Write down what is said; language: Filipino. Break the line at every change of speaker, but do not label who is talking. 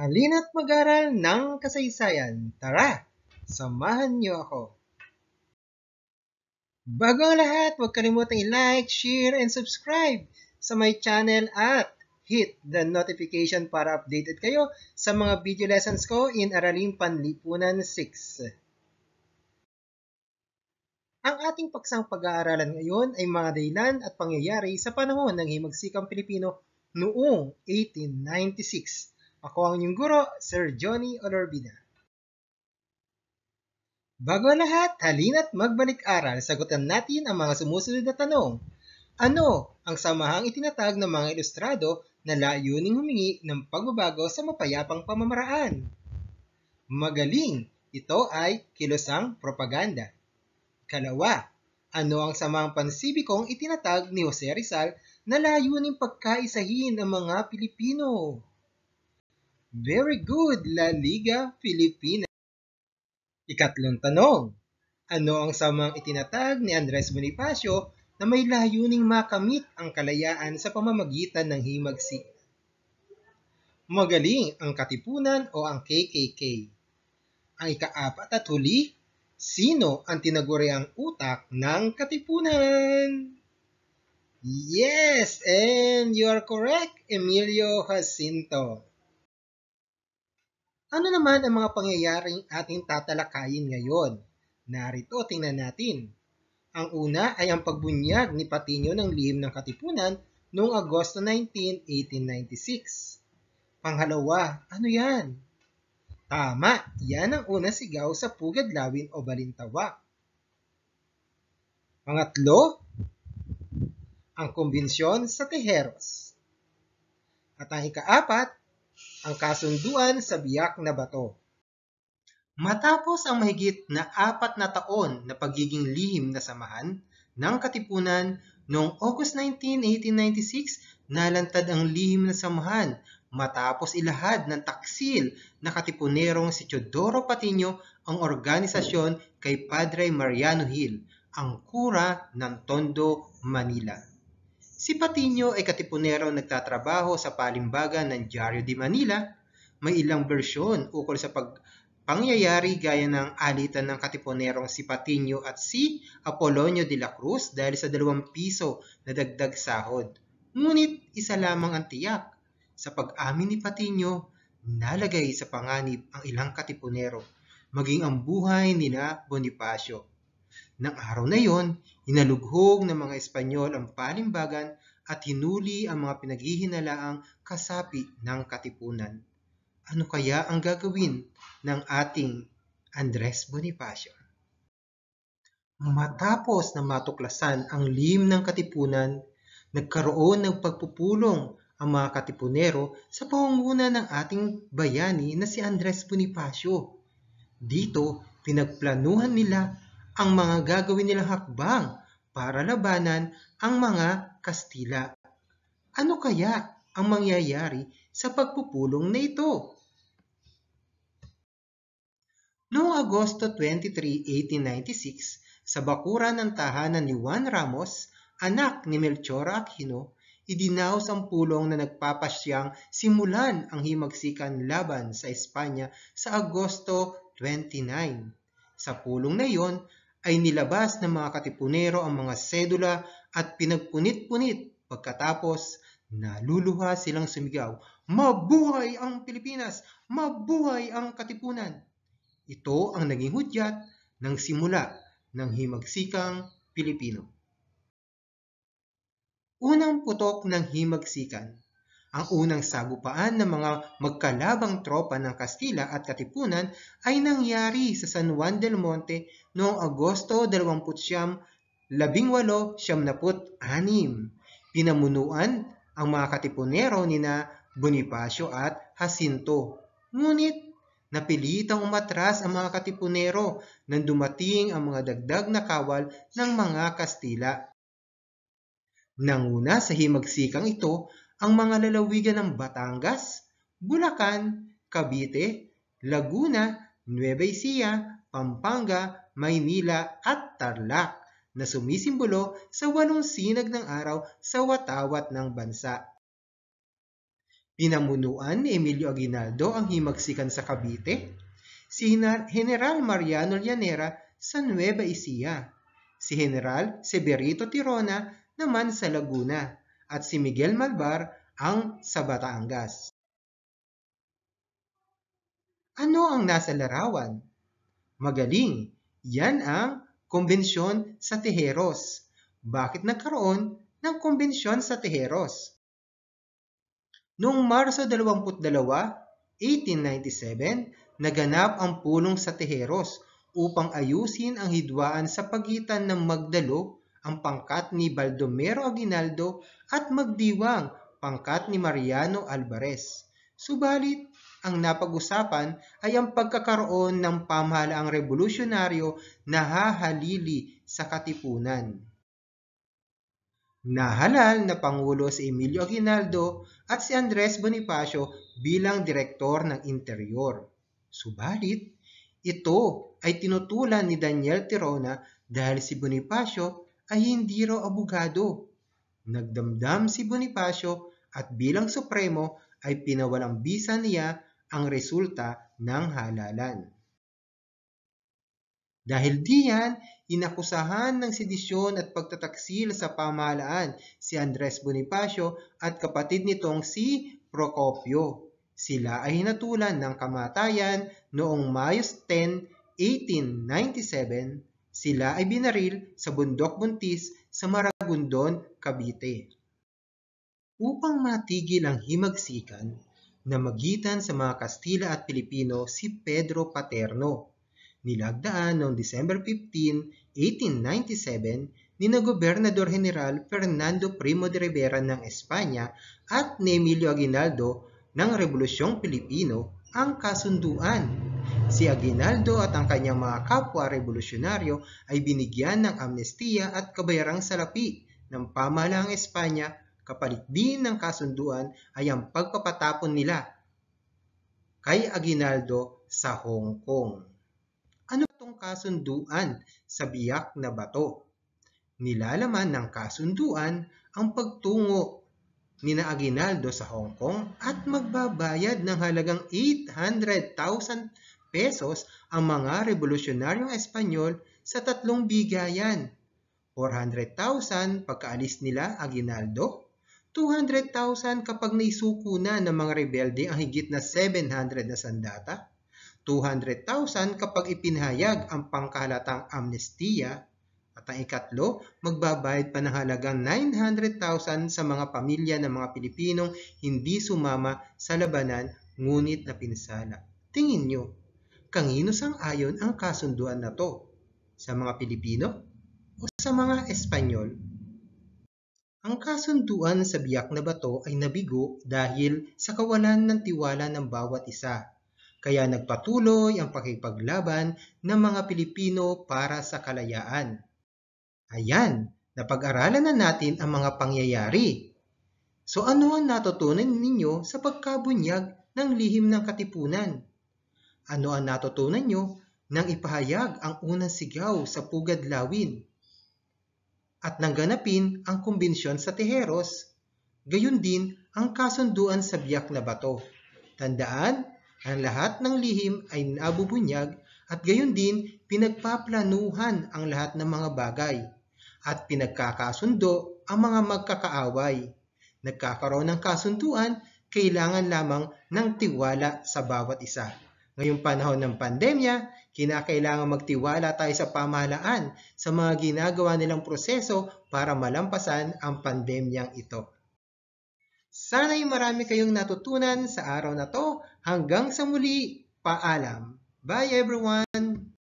Halina't mag-aral ng kasaysayan. Tara, samahan niyo ako. Bago ang lahat, huwag kalimutang i-like, share, and subscribe sa my channel at hit the notification para updated kayo sa mga video lessons ko in Araling Panlipunan 6. Ang ating paksang pag-aaralan ngayon ay mga daylan at pangyayari sa panahon ng himagsikang Pilipino noong 1896 ako ang inyong guro, Sir Johnny Olorbida. Bago ang lahat, halina't magbalik-aral, sagutan natin ang mga sumusunod na tanong. Ano ang samahang itinatag ng mga ilustrado na layuning humingi ng pagbabago sa mapayapang pamamaraan? Magaling! Ito ay kilosang propaganda. Kalawa, ano ang samang pansibikong itinatag ni Jose Rizal na layuning pagkaisahin ang mga Pilipino? Very good, La Liga Filipina. Ikatlong tanong, ano ang samang itinatag ni Andres Bonifacio na may layuning makamit ang kalayaan sa pamamagitan ng himagsik? Magaling ang katipunan o ang KKK. Ang ikaapat at huli, sino ang tinaguriang utak ng katipunan? Yes, and you are correct, Emilio Jacinto. Ano naman ang mga pangyayaring ating tatalakayin ngayon? Narito, tingnan natin. Ang una ay ang pagbunyag ni Patinio ng lihim ng Katipunan noong Agosto 19, 1896. Panghalawa, ano yan? Tama, yan ang unang sigaw sa Pugad Lawin o Balintawa. Pangatlo, ang kumbensyon sa Tejeros. At ang ikaapat ang kasunduan sa biyak na bato. Matapos ang mahigit na apat na taon na pagiging lihim na samahan ng katipunan, noong August 19, 1896, nalantad ang lihim na samahan matapos ilahad ng taksil na katipunerong si Teodoro Patiño ang organisasyon kay Padre Mariano Hill, ang kura ng Tondo, Manila. Si Patino ay katipunerong nagtatrabaho sa palimbagan ng Diario de Manila. May ilang bersyon ukol sa pag pangyayari gaya ng alitan ng katipunerong si Patino at si Apolonio de la Cruz dahil sa dalawang piso na dagdag sahod. Ngunit isa lamang ang tiyak. Sa pag-amin ni Patino, nalagay sa panganib ang ilang katipunero, maging ang buhay nila Bonifacio. Nang araw na yon, inalughog ng mga Espanyol ang palimbagan at hinuli ang mga pinaghihinalaang kasapi ng katipunan. Ano kaya ang gagawin ng ating Andres Bonifacio? Matapos na matuklasan ang lim ng katipunan, nagkaroon ng pagpupulong ang mga katipunero sa pangunguna ng ating bayani na si Andres Bonifacio. Dito, pinagplanuhan nila ang mga gagawin nilang hakbang para labanan ang mga Kastila. Ano kaya ang mangyayari sa pagpupulong na ito? Noong Agosto 23, 1896, sa bakuran ng tahanan ni Juan Ramos, anak ni Melchor Aquino, idinaos ang pulong na nagpapasyang simulan ang himagsikan laban sa Espanya sa Agosto 29. Sa pulong na iyon, ay nilabas ng mga katipunero ang mga sedula at pinagpunit-punit pagkatapos naluluha silang sumigaw, Mabuhay ang Pilipinas! Mabuhay ang Katipunan! Ito ang naging hudyat ng simula ng himagsikang Pilipino. Unang putok ng himagsikan ang unang sagupaan ng mga magkalabang tropa ng Kastila at Katipunan ay nangyari sa San Juan del Monte noong Agosto 29, 1876. Pinamunuan ang mga katipunero nina Bonifacio at Jacinto. Ngunit napilitang umatras ang mga katipunero nang dumating ang mga dagdag na kawal ng mga Kastila. Nanguna sa himagsikang ito ang mga lalawigan ng Batangas, Bulacan, Cavite, Laguna, Nueva Ecija, Pampanga, Maynila at Tarlac na sumisimbolo sa walong sinag ng araw sa watawat ng bansa. Pinamunuan ni Emilio Aguinaldo ang himagsikan sa Cavite, si General Mariano Llanera sa Nueva Ecija, si General Severito Tirona naman sa Laguna, at si Miguel Malbar ang sa Batangas. Ano ang nasa larawan? Magaling, yan ang kumbensyon sa Tejeros. Bakit nagkaroon ng kumbensyon sa Tejeros? Noong Marso 22, 1897, naganap ang pulong sa Tejeros upang ayusin ang hidwaan sa pagitan ng Magdalo ang pangkat ni Baldomero Aguinaldo at magdiwang pangkat ni Mariano Alvarez. Subalit, ang napag-usapan ay ang pagkakaroon ng pamahalaang revolusyonaryo na hahalili sa katipunan. Nahalal na Pangulo si Emilio Aguinaldo at si Andres Bonifacio bilang direktor ng interior. Subalit, ito ay tinutulan ni Daniel Tirona dahil si Bonifacio ay hindi raw abogado. Nagdamdam si Bonifacio at bilang supremo ay pinawalang bisa niya ang resulta ng halalan. Dahil diyan, inakusahan ng sedisyon at pagtataksil sa pamahalaan si Andres Bonifacio at kapatid nitong si Procopio. Sila ay hinatulan ng kamatayan noong Mayo 10, 1897 sila ay binaril sa Bundok Buntis sa Maragondon, Cavite. Upang matigil ang himagsikan na magitan sa mga Kastila at Pilipino si Pedro Paterno, nilagdaan noong December 15, 1897 ni na Gobernador General Fernando Primo de Rivera ng Espanya at ni Emilio Aguinaldo ng Rebolusyong Pilipino ang kasunduan. Si Aguinaldo at ang kanyang mga kapwa revolusyonaryo ay binigyan ng amnestiya at kabayarang salapi ng pamahalaang Espanya kapalit din ng kasunduan ay ang pagpapatapon nila kay Aguinaldo sa Hong Kong. Ano itong kasunduan sa biyak na bato? Nilalaman ng kasunduan ang pagtungo nina Aguinaldo sa Hong Kong at magbabayad ng halagang 800,000 pesos ang mga revolusyonaryong Espanyol sa tatlong bigayan. 400,000 pagkaalis nila Aguinaldo, 200,000 kapag naisuko na ng mga rebelde ang higit na 700 na sandata, 200,000 kapag ipinahayag ang pangkahalatang amnestiya at ang ikatlo, magbabayad pa ng halagang 900,000 sa mga pamilya ng mga Pilipinong hindi sumama sa labanan ngunit napinsala. Tingin nyo, kangino ayon ang kasunduan na to? Sa mga Pilipino o sa mga Espanyol? Ang kasunduan sa biyak na bato ay nabigo dahil sa kawalan ng tiwala ng bawat isa kaya nagpatuloy ang pakipaglaban ng mga Pilipino para sa kalayaan. Ayan, napag-aralan na natin ang mga pangyayari. So ano ang natutunan ninyo sa pagkabunyag ng lihim ng katipunan? Ano ang natutunan nyo nang ipahayag ang unang sigaw sa Pugad Lawin? At nangganapin ang kumbensyon sa Teheros, gayon din ang kasunduan sa biyak na bato. Tandaan, ang lahat ng lihim ay nabubunyag at gayon din pinagpaplanuhan ang lahat ng mga bagay at pinagkakasundo ang mga magkakaaway. Nagkakaroon ng kasunduan, kailangan lamang ng tiwala sa bawat isa. Ngayong panahon ng pandemya, kinakailangan magtiwala tayo sa pamahalaan sa mga ginagawa nilang proseso para malampasan ang pandemyang ito. Sana'y marami kayong natutunan sa araw na to. Hanggang sa muli, paalam. Bye everyone!